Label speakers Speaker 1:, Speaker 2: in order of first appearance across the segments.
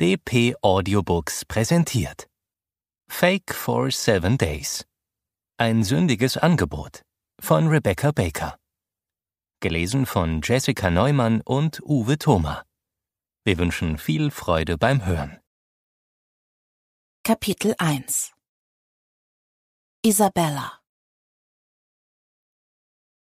Speaker 1: DP Audiobooks präsentiert. Fake for Seven Days. Ein sündiges Angebot von Rebecca Baker. Gelesen von Jessica Neumann und Uwe Thoma. Wir wünschen viel Freude beim Hören. Kapitel 1 Isabella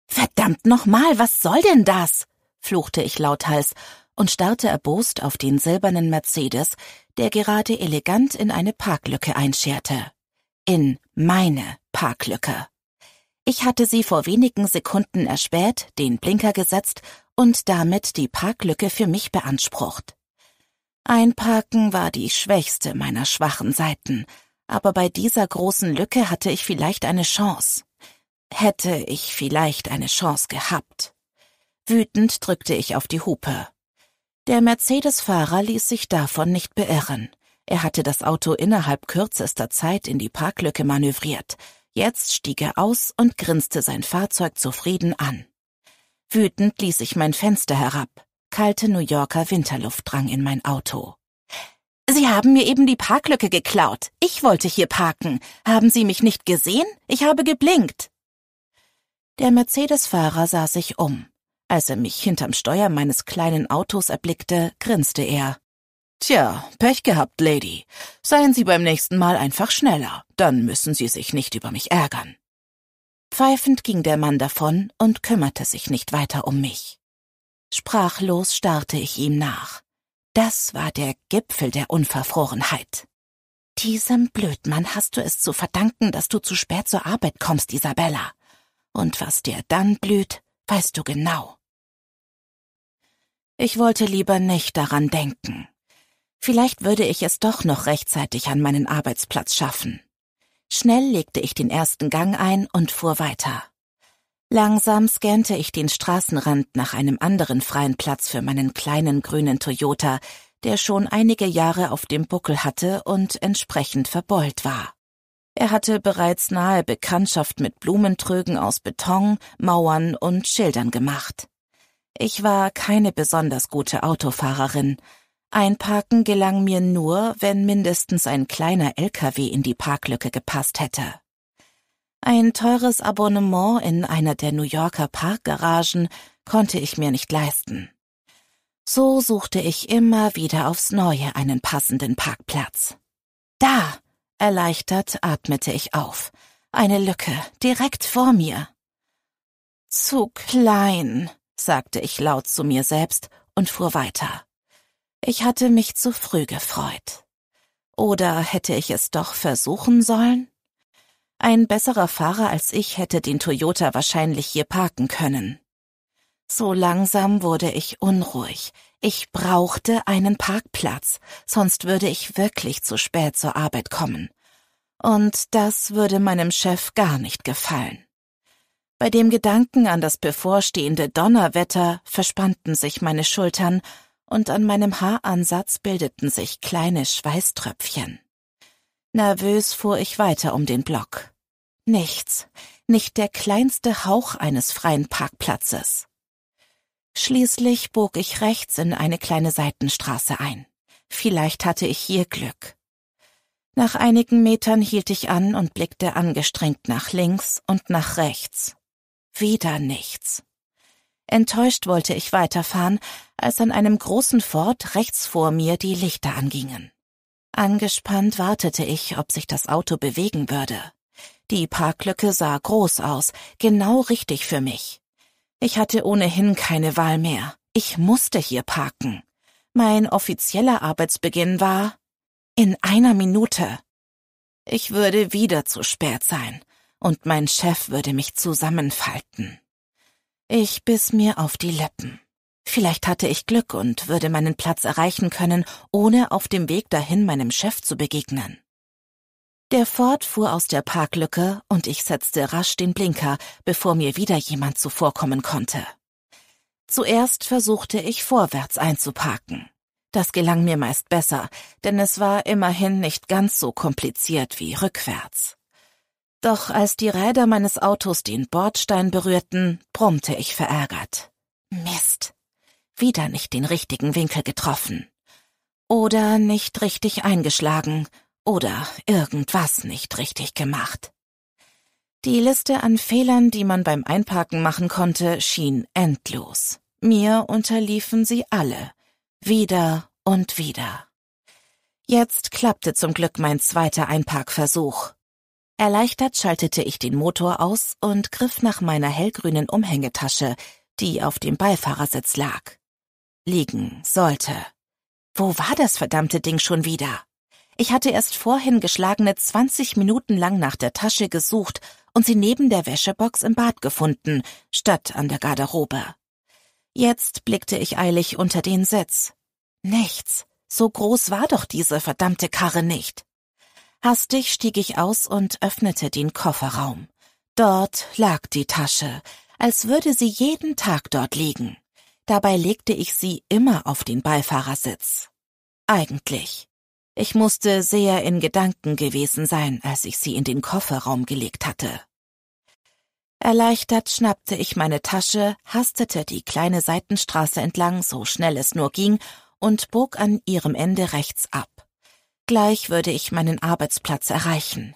Speaker 1: Verdammt nochmal, was soll denn das? fluchte ich lauthals und starrte erbost auf den silbernen Mercedes, der gerade elegant in eine Parklücke einscherte. In meine Parklücke. Ich hatte sie vor wenigen Sekunden erspäht, den Blinker gesetzt und damit die Parklücke für mich beansprucht. Einparken war die schwächste meiner schwachen Seiten, aber bei dieser großen Lücke hatte ich vielleicht eine Chance. Hätte ich vielleicht eine Chance gehabt. Wütend drückte ich auf die Hupe. Der Mercedes-Fahrer ließ sich davon nicht beirren. Er hatte das Auto innerhalb kürzester Zeit in die Parklücke manövriert. Jetzt stieg er aus und grinste sein Fahrzeug zufrieden an. Wütend ließ ich mein Fenster herab. Kalte New Yorker Winterluft drang in mein Auto. Sie haben mir eben die Parklücke geklaut. Ich wollte hier parken. Haben Sie mich nicht gesehen? Ich habe geblinkt. Der Mercedes-Fahrer sah sich um. Als er mich hinterm Steuer meines kleinen Autos erblickte, grinste er. Tja, Pech gehabt, Lady. Seien Sie beim nächsten Mal einfach schneller, dann müssen Sie sich nicht über mich ärgern. Pfeifend ging der Mann davon und kümmerte sich nicht weiter um mich. Sprachlos starrte ich ihm nach. Das war der Gipfel der Unverfrorenheit. Diesem Blödmann hast du es zu verdanken, dass du zu spät zur Arbeit kommst, Isabella. Und was dir dann blüht, weißt du genau. Ich wollte lieber nicht daran denken. Vielleicht würde ich es doch noch rechtzeitig an meinen Arbeitsplatz schaffen. Schnell legte ich den ersten Gang ein und fuhr weiter. Langsam scannte ich den Straßenrand nach einem anderen freien Platz für meinen kleinen grünen Toyota, der schon einige Jahre auf dem Buckel hatte und entsprechend verbeult war. Er hatte bereits nahe Bekanntschaft mit Blumentrögen aus Beton, Mauern und Schildern gemacht. Ich war keine besonders gute Autofahrerin. Einparken gelang mir nur, wenn mindestens ein kleiner LKW in die Parklücke gepasst hätte. Ein teures Abonnement in einer der New Yorker Parkgaragen konnte ich mir nicht leisten. So suchte ich immer wieder aufs Neue einen passenden Parkplatz. Da! Erleichtert atmete ich auf. Eine Lücke, direkt vor mir. Zu klein, sagte ich laut zu mir selbst und fuhr weiter. Ich hatte mich zu früh gefreut. Oder hätte ich es doch versuchen sollen? Ein besserer Fahrer als ich hätte den Toyota wahrscheinlich hier parken können. So langsam wurde ich unruhig. Ich brauchte einen Parkplatz, sonst würde ich wirklich zu spät zur Arbeit kommen. Und das würde meinem Chef gar nicht gefallen. Bei dem Gedanken an das bevorstehende Donnerwetter verspannten sich meine Schultern und an meinem Haaransatz bildeten sich kleine Schweißtröpfchen. Nervös fuhr ich weiter um den Block. Nichts, nicht der kleinste Hauch eines freien Parkplatzes. Schließlich bog ich rechts in eine kleine Seitenstraße ein. Vielleicht hatte ich hier Glück. Nach einigen Metern hielt ich an und blickte angestrengt nach links und nach rechts. Wieder nichts. Enttäuscht wollte ich weiterfahren, als an einem großen Ford rechts vor mir die Lichter angingen. Angespannt wartete ich, ob sich das Auto bewegen würde. Die Parklücke sah groß aus, genau richtig für mich. Ich hatte ohnehin keine Wahl mehr. Ich musste hier parken. Mein offizieller Arbeitsbeginn war in einer Minute. Ich würde wieder zu spät sein und mein Chef würde mich zusammenfalten. Ich biss mir auf die Lippen. Vielleicht hatte ich Glück und würde meinen Platz erreichen können, ohne auf dem Weg dahin meinem Chef zu begegnen. Der Ford fuhr aus der Parklücke und ich setzte rasch den Blinker, bevor mir wieder jemand zuvorkommen konnte. Zuerst versuchte ich vorwärts einzuparken. Das gelang mir meist besser, denn es war immerhin nicht ganz so kompliziert wie rückwärts. Doch als die Räder meines Autos den Bordstein berührten, brummte ich verärgert. Mist. Wieder nicht den richtigen Winkel getroffen. Oder nicht richtig eingeschlagen. Oder irgendwas nicht richtig gemacht. Die Liste an Fehlern, die man beim Einparken machen konnte, schien endlos. Mir unterliefen sie alle. Wieder und wieder. Jetzt klappte zum Glück mein zweiter Einparkversuch Erleichtert schaltete ich den Motor aus und griff nach meiner hellgrünen Umhängetasche, die auf dem Beifahrersitz lag. Liegen sollte. Wo war das verdammte Ding schon wieder? Ich hatte erst vorhin geschlagene 20 Minuten lang nach der Tasche gesucht und sie neben der Wäschebox im Bad gefunden, statt an der Garderobe. Jetzt blickte ich eilig unter den Sitz. Nichts. So groß war doch diese verdammte Karre nicht. Hastig stieg ich aus und öffnete den Kofferraum. Dort lag die Tasche, als würde sie jeden Tag dort liegen. Dabei legte ich sie immer auf den Beifahrersitz. Eigentlich. Ich musste sehr in Gedanken gewesen sein, als ich sie in den Kofferraum gelegt hatte. Erleichtert schnappte ich meine Tasche, hastete die kleine Seitenstraße entlang, so schnell es nur ging, und bog an ihrem Ende rechts ab gleich würde ich meinen Arbeitsplatz erreichen.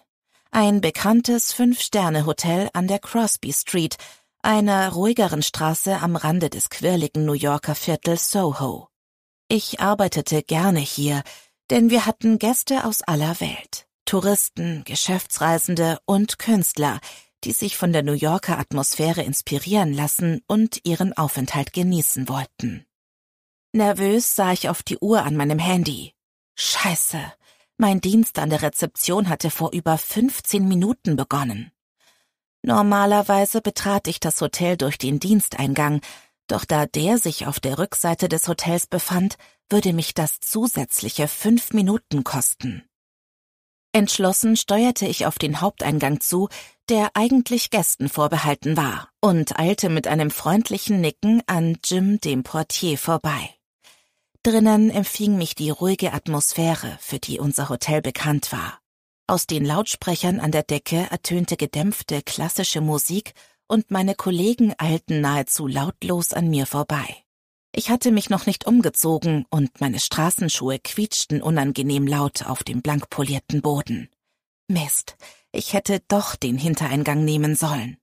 Speaker 1: Ein bekanntes Fünf-Sterne-Hotel an der Crosby Street, einer ruhigeren Straße am Rande des quirligen New Yorker Viertels Soho. Ich arbeitete gerne hier, denn wir hatten Gäste aus aller Welt. Touristen, Geschäftsreisende und Künstler, die sich von der New Yorker Atmosphäre inspirieren lassen und ihren Aufenthalt genießen wollten. Nervös sah ich auf die Uhr an meinem Handy. Scheiße, mein Dienst an der Rezeption hatte vor über 15 Minuten begonnen. Normalerweise betrat ich das Hotel durch den Diensteingang, doch da der sich auf der Rückseite des Hotels befand, würde mich das zusätzliche fünf Minuten kosten. Entschlossen steuerte ich auf den Haupteingang zu, der eigentlich Gästen vorbehalten war, und eilte mit einem freundlichen Nicken an Jim, dem Portier, vorbei. Drinnen empfing mich die ruhige Atmosphäre, für die unser Hotel bekannt war. Aus den Lautsprechern an der Decke ertönte gedämpfte klassische Musik und meine Kollegen eilten nahezu lautlos an mir vorbei. Ich hatte mich noch nicht umgezogen und meine Straßenschuhe quietschten unangenehm laut auf dem blank polierten Boden. Mist, ich hätte doch den Hintereingang nehmen sollen.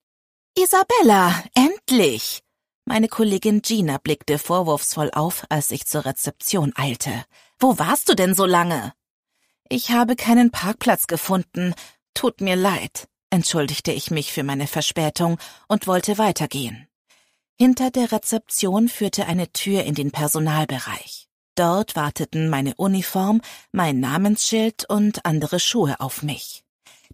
Speaker 1: Isabella, endlich! Meine Kollegin Gina blickte vorwurfsvoll auf, als ich zur Rezeption eilte. Wo warst du denn so lange? Ich habe keinen Parkplatz gefunden. Tut mir leid, entschuldigte ich mich für meine Verspätung und wollte weitergehen. Hinter der Rezeption führte eine Tür in den Personalbereich. Dort warteten meine Uniform, mein Namensschild und andere Schuhe auf mich.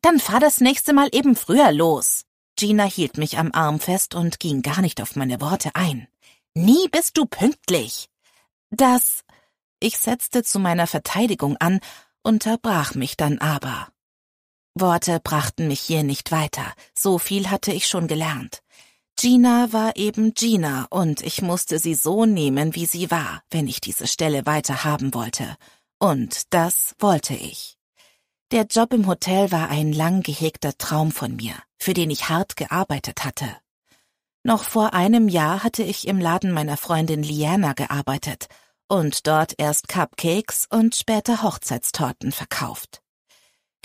Speaker 1: Dann fahr das nächste Mal eben früher los, Gina hielt mich am Arm fest und ging gar nicht auf meine Worte ein. Nie bist du pünktlich. Das. Ich setzte zu meiner Verteidigung an, unterbrach mich dann aber. Worte brachten mich hier nicht weiter, so viel hatte ich schon gelernt. Gina war eben Gina und ich musste sie so nehmen, wie sie war, wenn ich diese Stelle weiter haben wollte. Und das wollte ich. Der Job im Hotel war ein lang gehegter Traum von mir, für den ich hart gearbeitet hatte. Noch vor einem Jahr hatte ich im Laden meiner Freundin Liana gearbeitet und dort erst Cupcakes und später Hochzeitstorten verkauft.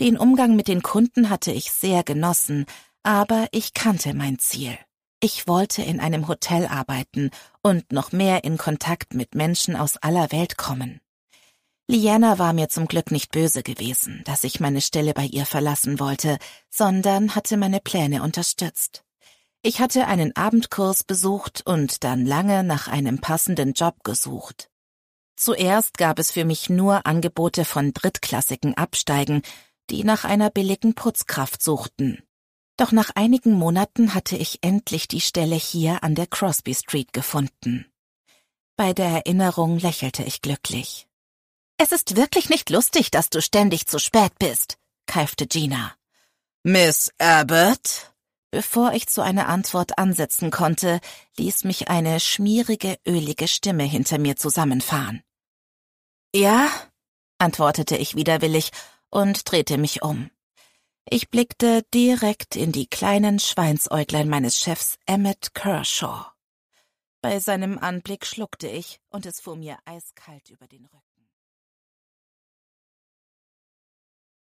Speaker 1: Den Umgang mit den Kunden hatte ich sehr genossen, aber ich kannte mein Ziel. Ich wollte in einem Hotel arbeiten und noch mehr in Kontakt mit Menschen aus aller Welt kommen. Liana war mir zum Glück nicht böse gewesen, dass ich meine Stelle bei ihr verlassen wollte, sondern hatte meine Pläne unterstützt. Ich hatte einen Abendkurs besucht und dann lange nach einem passenden Job gesucht. Zuerst gab es für mich nur Angebote von drittklassigen Absteigen, die nach einer billigen Putzkraft suchten. Doch nach einigen Monaten hatte ich endlich die Stelle hier an der Crosby Street gefunden. Bei der Erinnerung lächelte ich glücklich. Es ist wirklich nicht lustig, dass du ständig zu spät bist, keifte Gina. Miss Abbott? Bevor ich zu einer Antwort ansetzen konnte, ließ mich eine schmierige, ölige Stimme hinter mir zusammenfahren. Ja? antwortete ich widerwillig und drehte mich um. Ich blickte direkt in die kleinen Schweinsäuglein meines Chefs Emmett Kershaw. Bei seinem Anblick schluckte ich und es fuhr mir eiskalt über den Rücken.